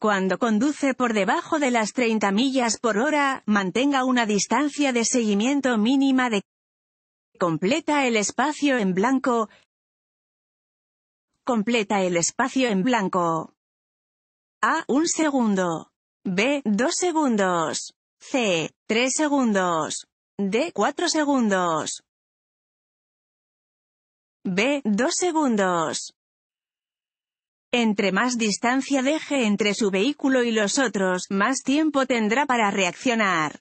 Cuando conduce por debajo de las 30 millas por hora, mantenga una distancia de seguimiento mínima de... Completa el espacio en blanco. Completa el espacio en blanco. A. Un segundo. B. Dos segundos. C. Tres segundos. D. Cuatro segundos. B. Dos segundos. Entre más distancia deje entre su vehículo y los otros, más tiempo tendrá para reaccionar.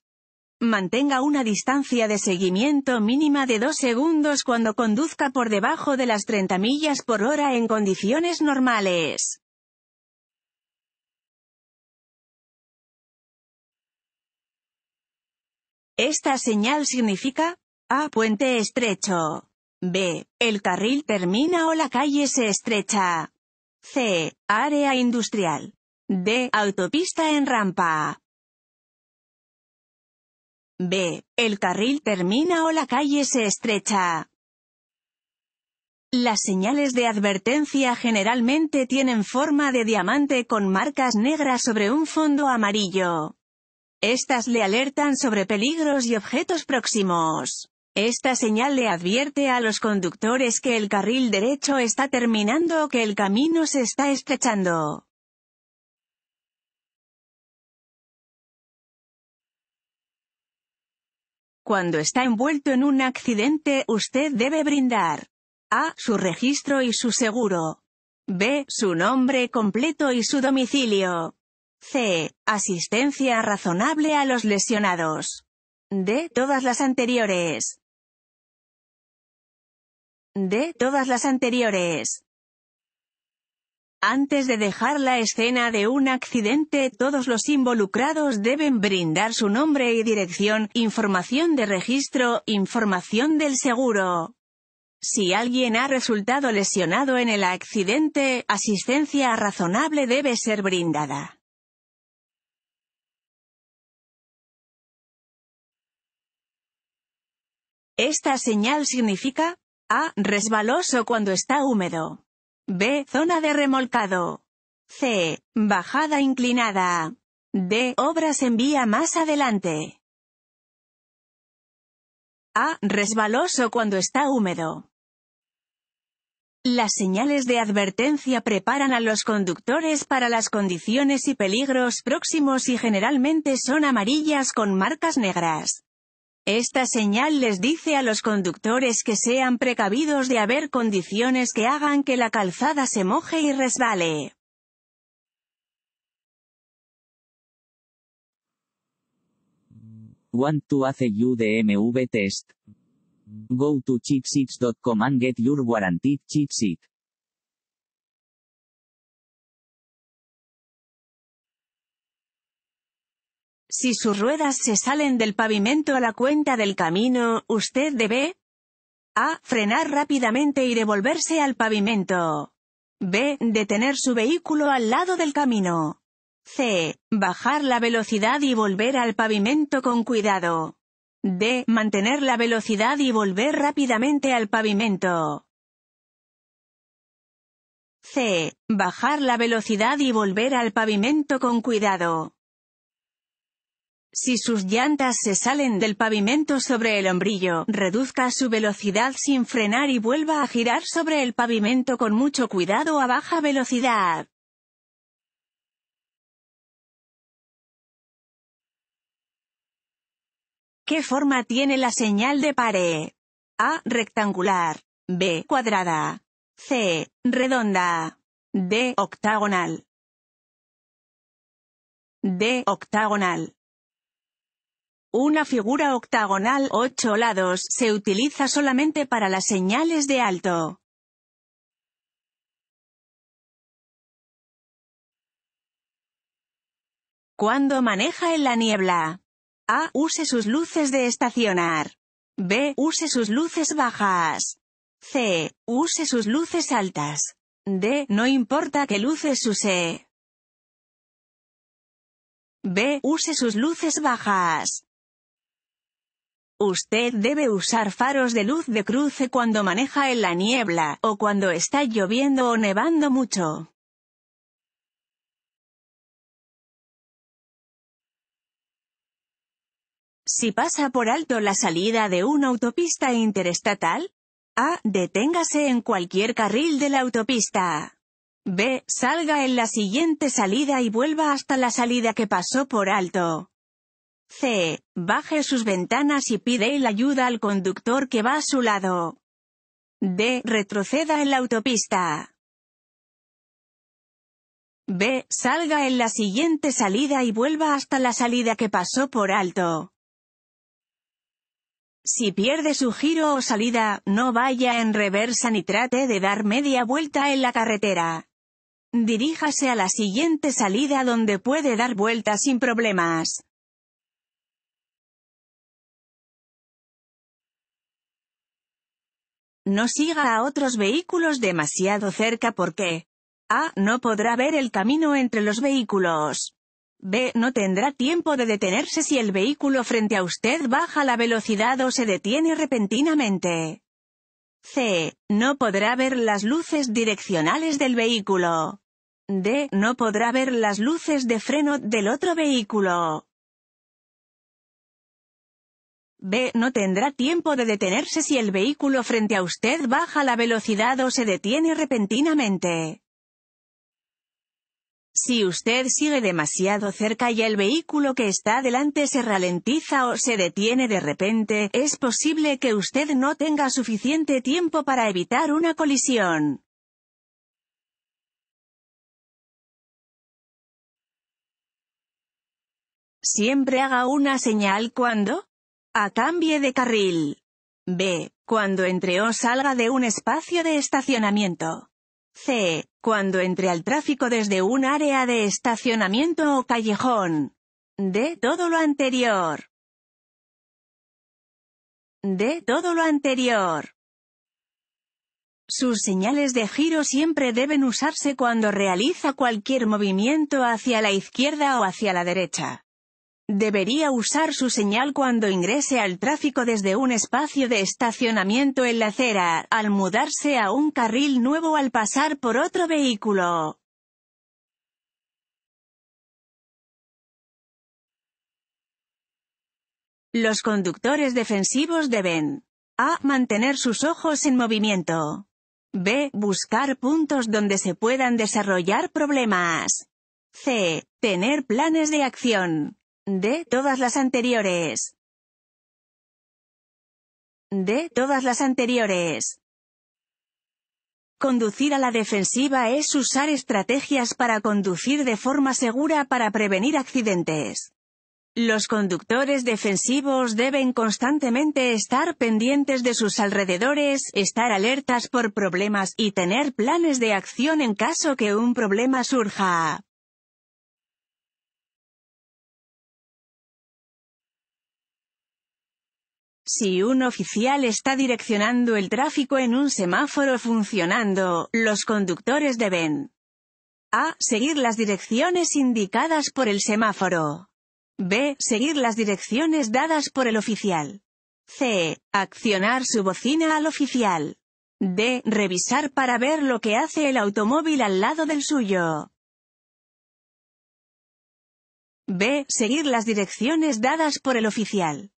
Mantenga una distancia de seguimiento mínima de 2 segundos cuando conduzca por debajo de las 30 millas por hora en condiciones normales. Esta señal significa A. Puente estrecho. B. El carril termina o la calle se estrecha. C. Área industrial. D. Autopista en rampa. B. El carril termina o la calle se estrecha. Las señales de advertencia generalmente tienen forma de diamante con marcas negras sobre un fondo amarillo. Estas le alertan sobre peligros y objetos próximos. Esta señal le advierte a los conductores que el carril derecho está terminando o que el camino se está estrechando. Cuando está envuelto en un accidente, usted debe brindar a. su registro y su seguro. b. su nombre completo y su domicilio. c. asistencia razonable a los lesionados. d. todas las anteriores de todas las anteriores. Antes de dejar la escena de un accidente, todos los involucrados deben brindar su nombre y dirección, información de registro, información del seguro. Si alguien ha resultado lesionado en el accidente, asistencia razonable debe ser brindada. Esta señal significa a. Resbaloso cuando está húmedo. B. Zona de remolcado. C. Bajada inclinada. D. Obras en vía más adelante. A. Resbaloso cuando está húmedo. Las señales de advertencia preparan a los conductores para las condiciones y peligros próximos y generalmente son amarillas con marcas negras. Esta señal les dice a los conductores que sean precavidos de haber condiciones que hagan que la calzada se moje y resbale. to test. Go to and get your warranted Si sus ruedas se salen del pavimento a la cuenta del camino, usted debe a. Frenar rápidamente y devolverse al pavimento. B. Detener su vehículo al lado del camino. C. Bajar la velocidad y volver al pavimento con cuidado. D. Mantener la velocidad y volver rápidamente al pavimento. C. Bajar la velocidad y volver al pavimento con cuidado. Si sus llantas se salen del pavimento sobre el hombrillo, reduzca su velocidad sin frenar y vuelva a girar sobre el pavimento con mucho cuidado a baja velocidad. ¿Qué forma tiene la señal de pare? A. Rectangular. B. Cuadrada. C. Redonda. D. Octagonal. D. Octagonal. Una figura octagonal, ocho lados, se utiliza solamente para las señales de alto. Cuando maneja en la niebla. A. Use sus luces de estacionar. B. Use sus luces bajas. C. Use sus luces altas. D. No importa qué luces use. B. Use sus luces bajas. Usted debe usar faros de luz de cruce cuando maneja en la niebla, o cuando está lloviendo o nevando mucho. Si pasa por alto la salida de una autopista interestatal, A. Deténgase en cualquier carril de la autopista. B. Salga en la siguiente salida y vuelva hasta la salida que pasó por alto. C. Baje sus ventanas y pide la ayuda al conductor que va a su lado. D. Retroceda en la autopista. B. Salga en la siguiente salida y vuelva hasta la salida que pasó por alto. Si pierde su giro o salida, no vaya en reversa ni trate de dar media vuelta en la carretera. Diríjase a la siguiente salida donde puede dar vuelta sin problemas. No siga a otros vehículos demasiado cerca porque A. No podrá ver el camino entre los vehículos. B. No tendrá tiempo de detenerse si el vehículo frente a usted baja la velocidad o se detiene repentinamente. C. No podrá ver las luces direccionales del vehículo. D. No podrá ver las luces de freno del otro vehículo. B. No tendrá tiempo de detenerse si el vehículo frente a usted baja la velocidad o se detiene repentinamente. Si usted sigue demasiado cerca y el vehículo que está delante se ralentiza o se detiene de repente, es posible que usted no tenga suficiente tiempo para evitar una colisión. Siempre haga una señal cuando a cambio de carril. B. Cuando entre o salga de un espacio de estacionamiento. C. Cuando entre al tráfico desde un área de estacionamiento o callejón. D. Todo lo anterior. D. Todo lo anterior. Sus señales de giro siempre deben usarse cuando realiza cualquier movimiento hacia la izquierda o hacia la derecha. Debería usar su señal cuando ingrese al tráfico desde un espacio de estacionamiento en la acera, al mudarse a un carril nuevo al pasar por otro vehículo. Los conductores defensivos deben a. Mantener sus ojos en movimiento. b. Buscar puntos donde se puedan desarrollar problemas. c. Tener planes de acción de todas las anteriores. De todas las anteriores. Conducir a la defensiva es usar estrategias para conducir de forma segura para prevenir accidentes. Los conductores defensivos deben constantemente estar pendientes de sus alrededores, estar alertas por problemas y tener planes de acción en caso que un problema surja. Si un oficial está direccionando el tráfico en un semáforo funcionando, los conductores deben a. Seguir las direcciones indicadas por el semáforo. B. Seguir las direcciones dadas por el oficial. C. Accionar su bocina al oficial. D. Revisar para ver lo que hace el automóvil al lado del suyo. B. Seguir las direcciones dadas por el oficial.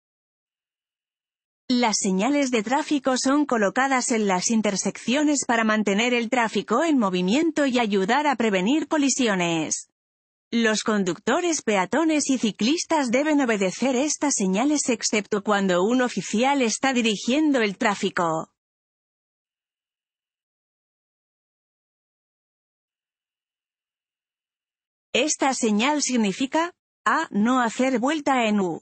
Las señales de tráfico son colocadas en las intersecciones para mantener el tráfico en movimiento y ayudar a prevenir colisiones. Los conductores peatones y ciclistas deben obedecer estas señales excepto cuando un oficial está dirigiendo el tráfico. Esta señal significa, a. No hacer vuelta en U.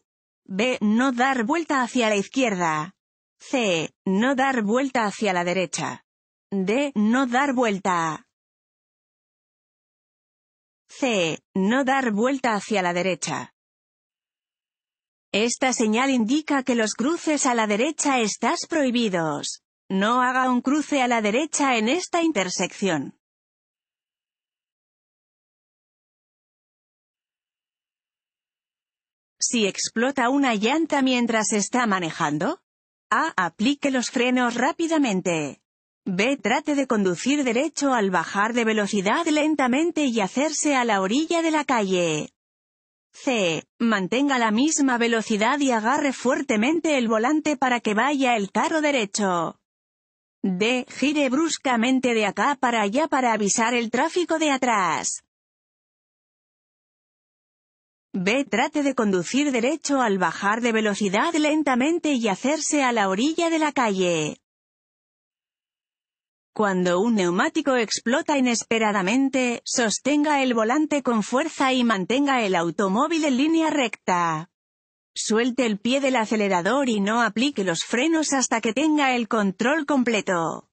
B. No dar vuelta hacia la izquierda. C. No dar vuelta hacia la derecha. D. No dar vuelta. C. No dar vuelta hacia la derecha. Esta señal indica que los cruces a la derecha estás prohibidos. No haga un cruce a la derecha en esta intersección. si explota una llanta mientras está manejando? A. Aplique los frenos rápidamente. B. Trate de conducir derecho al bajar de velocidad lentamente y hacerse a la orilla de la calle. C. Mantenga la misma velocidad y agarre fuertemente el volante para que vaya el carro derecho. D. Gire bruscamente de acá para allá para avisar el tráfico de atrás. B. Trate de conducir derecho al bajar de velocidad lentamente y hacerse a la orilla de la calle. Cuando un neumático explota inesperadamente, sostenga el volante con fuerza y mantenga el automóvil en línea recta. Suelte el pie del acelerador y no aplique los frenos hasta que tenga el control completo.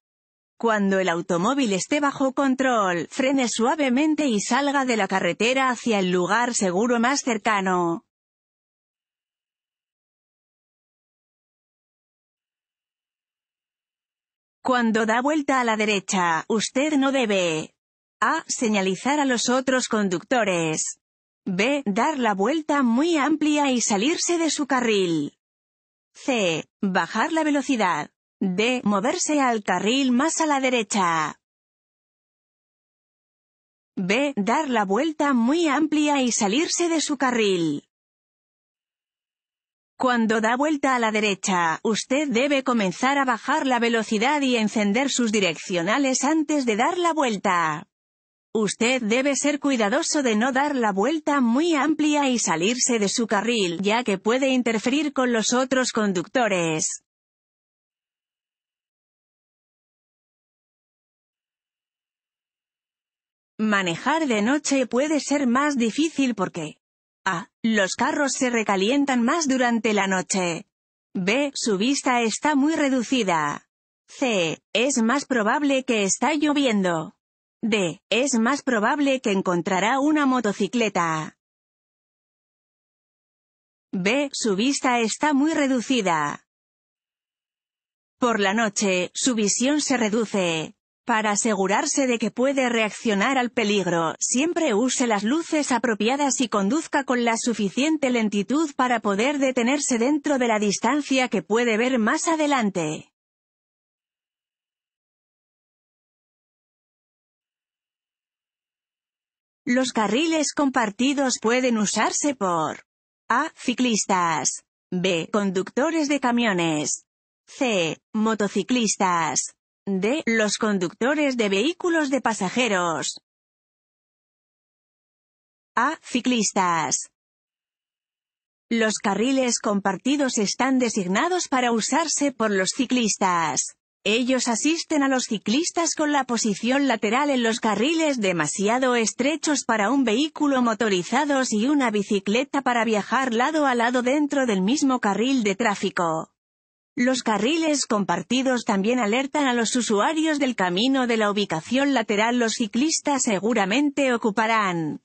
Cuando el automóvil esté bajo control, frene suavemente y salga de la carretera hacia el lugar seguro más cercano. Cuando da vuelta a la derecha, usted no debe a. señalizar a los otros conductores. b. dar la vuelta muy amplia y salirse de su carril. c. bajar la velocidad. D. Moverse al carril más a la derecha. B. Dar la vuelta muy amplia y salirse de su carril. Cuando da vuelta a la derecha, usted debe comenzar a bajar la velocidad y encender sus direccionales antes de dar la vuelta. Usted debe ser cuidadoso de no dar la vuelta muy amplia y salirse de su carril, ya que puede interferir con los otros conductores. Manejar de noche puede ser más difícil porque A. Los carros se recalientan más durante la noche. B. Su vista está muy reducida. C. Es más probable que está lloviendo. D. Es más probable que encontrará una motocicleta. B. Su vista está muy reducida. Por la noche, su visión se reduce. Para asegurarse de que puede reaccionar al peligro, siempre use las luces apropiadas y conduzca con la suficiente lentitud para poder detenerse dentro de la distancia que puede ver más adelante. Los carriles compartidos pueden usarse por A. Ciclistas B. Conductores de camiones C. Motociclistas de Los conductores de vehículos de pasajeros. A. Ciclistas. Los carriles compartidos están designados para usarse por los ciclistas. Ellos asisten a los ciclistas con la posición lateral en los carriles demasiado estrechos para un vehículo motorizado y una bicicleta para viajar lado a lado dentro del mismo carril de tráfico. Los carriles compartidos también alertan a los usuarios del camino de la ubicación lateral. Los ciclistas seguramente ocuparán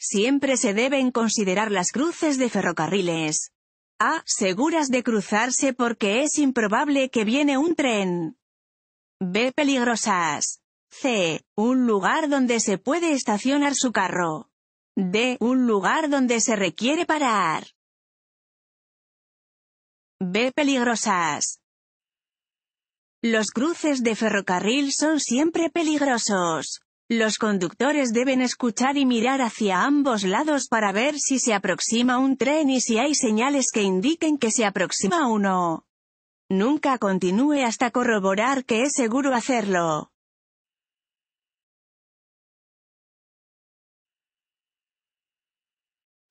siempre se deben considerar las cruces de ferrocarriles. A. Seguras de cruzarse porque es improbable que viene un tren. B. Peligrosas. C. Un lugar donde se puede estacionar su carro. D. Un lugar donde se requiere parar. B. Peligrosas. Los cruces de ferrocarril son siempre peligrosos. Los conductores deben escuchar y mirar hacia ambos lados para ver si se aproxima un tren y si hay señales que indiquen que se aproxima uno. Nunca continúe hasta corroborar que es seguro hacerlo.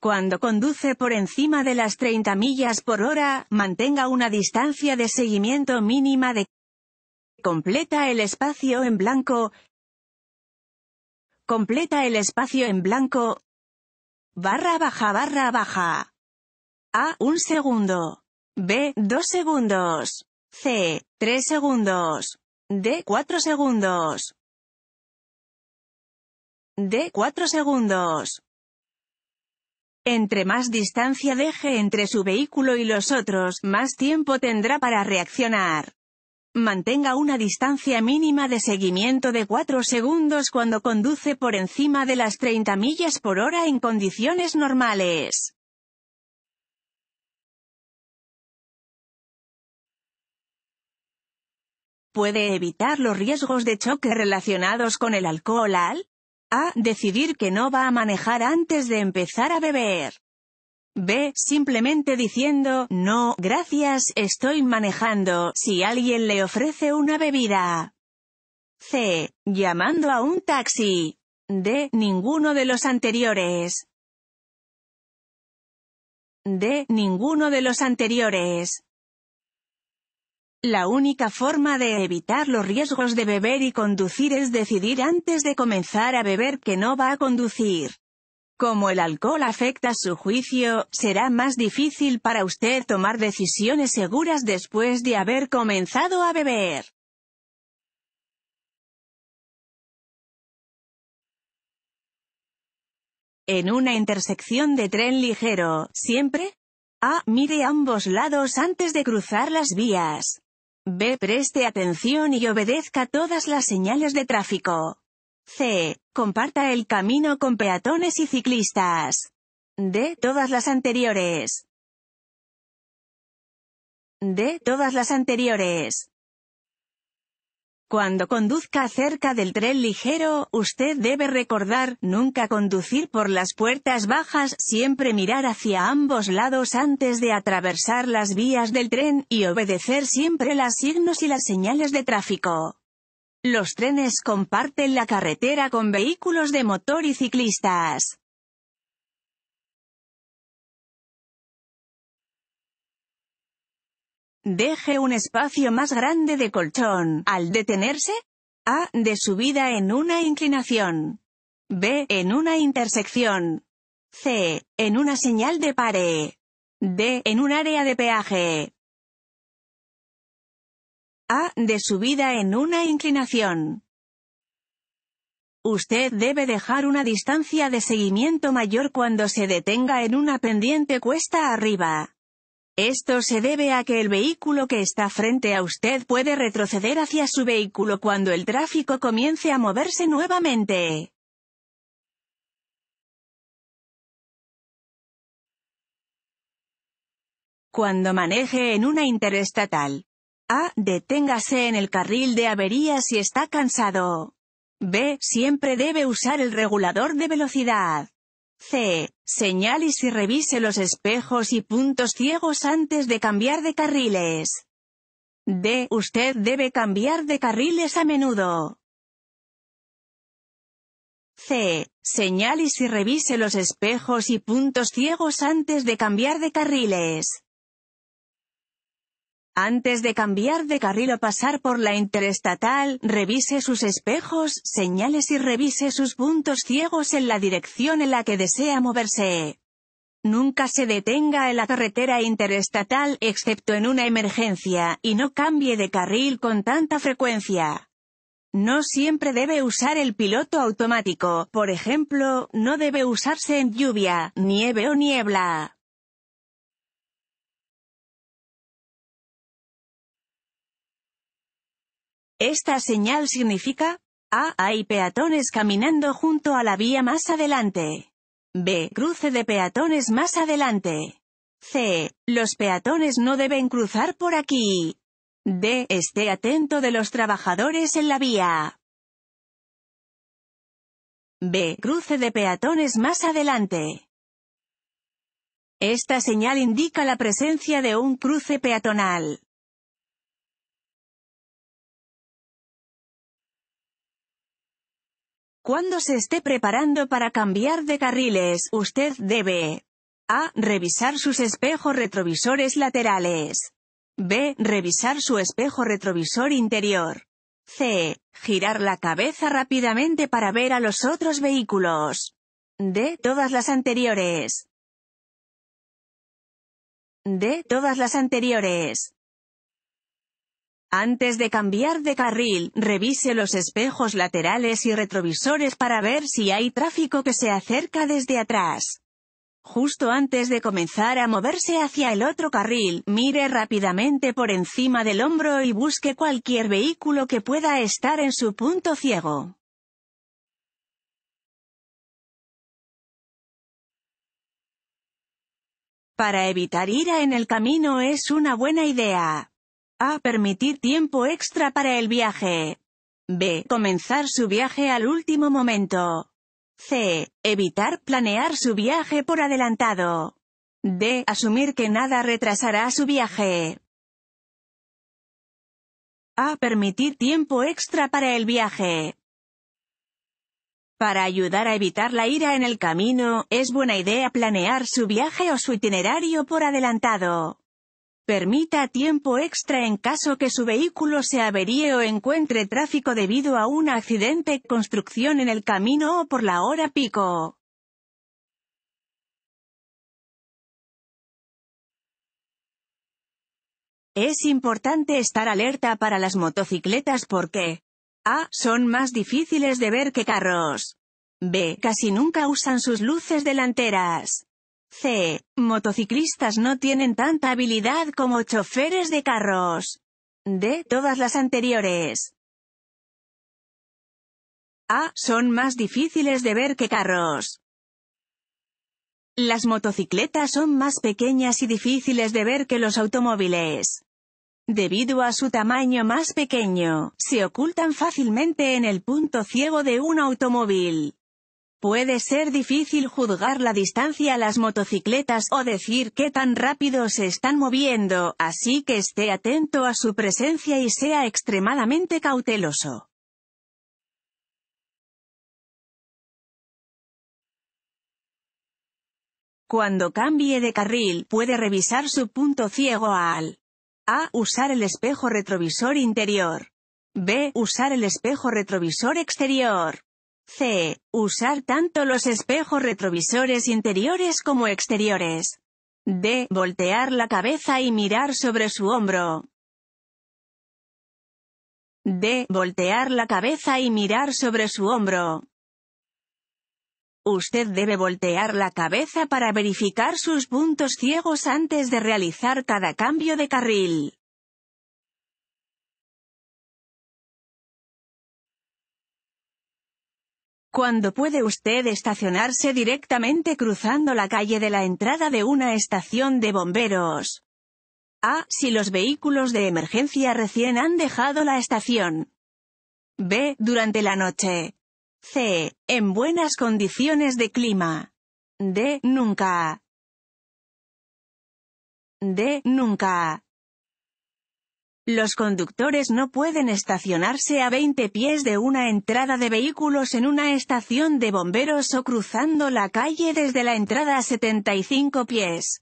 Cuando conduce por encima de las 30 millas por hora, mantenga una distancia de seguimiento mínima de... Completa el espacio en blanco. Completa el espacio en blanco. Barra baja barra baja. A. Un segundo. B. Dos segundos. C. Tres segundos. D. Cuatro segundos. D. Cuatro segundos. Entre más distancia deje entre su vehículo y los otros, más tiempo tendrá para reaccionar. Mantenga una distancia mínima de seguimiento de 4 segundos cuando conduce por encima de las 30 millas por hora en condiciones normales. Puede evitar los riesgos de choque relacionados con el alcohol al a. Decidir que no va a manejar antes de empezar a beber. B. Simplemente diciendo, no, gracias, estoy manejando, si alguien le ofrece una bebida. C. Llamando a un taxi. D. Ninguno de los anteriores. D. Ninguno de los anteriores. La única forma de evitar los riesgos de beber y conducir es decidir antes de comenzar a beber que no va a conducir. Como el alcohol afecta su juicio, será más difícil para usted tomar decisiones seguras después de haber comenzado a beber. En una intersección de tren ligero, siempre, A. Ah, mire ambos lados antes de cruzar las vías. B. Preste atención y obedezca todas las señales de tráfico. C. Comparta el camino con peatones y ciclistas. D. Todas las anteriores. D. Todas las anteriores. Cuando conduzca cerca del tren ligero, usted debe recordar, nunca conducir por las puertas bajas, siempre mirar hacia ambos lados antes de atravesar las vías del tren, y obedecer siempre las signos y las señales de tráfico. Los trenes comparten la carretera con vehículos de motor y ciclistas. deje un espacio más grande de colchón, al detenerse, a. de subida en una inclinación, b. en una intersección, c. en una señal de pare, d. en un área de peaje, a. de subida en una inclinación. Usted debe dejar una distancia de seguimiento mayor cuando se detenga en una pendiente cuesta arriba. Esto se debe a que el vehículo que está frente a usted puede retroceder hacia su vehículo cuando el tráfico comience a moverse nuevamente. Cuando maneje en una interestatal. A. Deténgase en el carril de avería si está cansado. B. Siempre debe usar el regulador de velocidad. C. Señal y revise los espejos y puntos ciegos antes de cambiar de carriles. D. Usted debe cambiar de carriles a menudo. C. Señal y revise los espejos y puntos ciegos antes de cambiar de carriles. Antes de cambiar de carril o pasar por la interestatal, revise sus espejos, señales y revise sus puntos ciegos en la dirección en la que desea moverse. Nunca se detenga en la carretera interestatal, excepto en una emergencia, y no cambie de carril con tanta frecuencia. No siempre debe usar el piloto automático, por ejemplo, no debe usarse en lluvia, nieve o niebla. Esta señal significa, A. Hay peatones caminando junto a la vía más adelante. B. Cruce de peatones más adelante. C. Los peatones no deben cruzar por aquí. D. Esté atento de los trabajadores en la vía. B. Cruce de peatones más adelante. Esta señal indica la presencia de un cruce peatonal. Cuando se esté preparando para cambiar de carriles, usted debe a. Revisar sus espejos retrovisores laterales. B. Revisar su espejo retrovisor interior. C. Girar la cabeza rápidamente para ver a los otros vehículos. D. Todas las anteriores. D. Todas las anteriores. Antes de cambiar de carril, revise los espejos laterales y retrovisores para ver si hay tráfico que se acerca desde atrás. Justo antes de comenzar a moverse hacia el otro carril, mire rápidamente por encima del hombro y busque cualquier vehículo que pueda estar en su punto ciego. Para evitar ira en el camino es una buena idea. A. Permitir tiempo extra para el viaje. B. Comenzar su viaje al último momento. C. Evitar planear su viaje por adelantado. D. Asumir que nada retrasará su viaje. A. Permitir tiempo extra para el viaje. Para ayudar a evitar la ira en el camino, es buena idea planear su viaje o su itinerario por adelantado. Permita tiempo extra en caso que su vehículo se averíe o encuentre tráfico debido a un accidente, construcción en el camino o por la hora pico. Es importante estar alerta para las motocicletas porque A. Son más difíciles de ver que carros. B. Casi nunca usan sus luces delanteras. C. Motociclistas no tienen tanta habilidad como choferes de carros. D. Todas las anteriores. A. Son más difíciles de ver que carros. Las motocicletas son más pequeñas y difíciles de ver que los automóviles. Debido a su tamaño más pequeño, se ocultan fácilmente en el punto ciego de un automóvil. Puede ser difícil juzgar la distancia a las motocicletas o decir qué tan rápido se están moviendo, así que esté atento a su presencia y sea extremadamente cauteloso. Cuando cambie de carril, puede revisar su punto ciego al a. Usar el espejo retrovisor interior. b. Usar el espejo retrovisor exterior. C. Usar tanto los espejos retrovisores interiores como exteriores. D. Voltear la cabeza y mirar sobre su hombro. D. Voltear la cabeza y mirar sobre su hombro. Usted debe voltear la cabeza para verificar sus puntos ciegos antes de realizar cada cambio de carril. cuando puede usted estacionarse directamente cruzando la calle de la entrada de una estación de bomberos. A. Ah, si los vehículos de emergencia recién han dejado la estación. B. Durante la noche. C. En buenas condiciones de clima. D. Nunca. D. Nunca. Los conductores no pueden estacionarse a 20 pies de una entrada de vehículos en una estación de bomberos o cruzando la calle desde la entrada a 75 pies.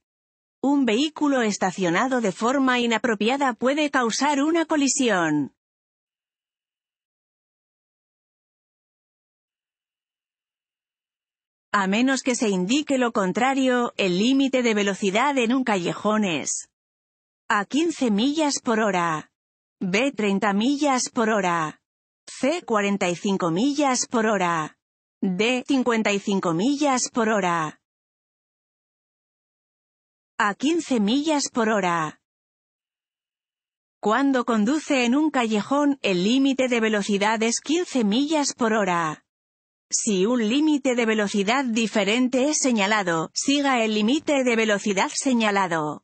Un vehículo estacionado de forma inapropiada puede causar una colisión. A menos que se indique lo contrario, el límite de velocidad en un callejón es a 15 millas por hora. B 30 millas por hora. C 45 millas por hora. D 55 millas por hora. A 15 millas por hora. Cuando conduce en un callejón, el límite de velocidad es 15 millas por hora. Si un límite de velocidad diferente es señalado, siga el límite de velocidad señalado.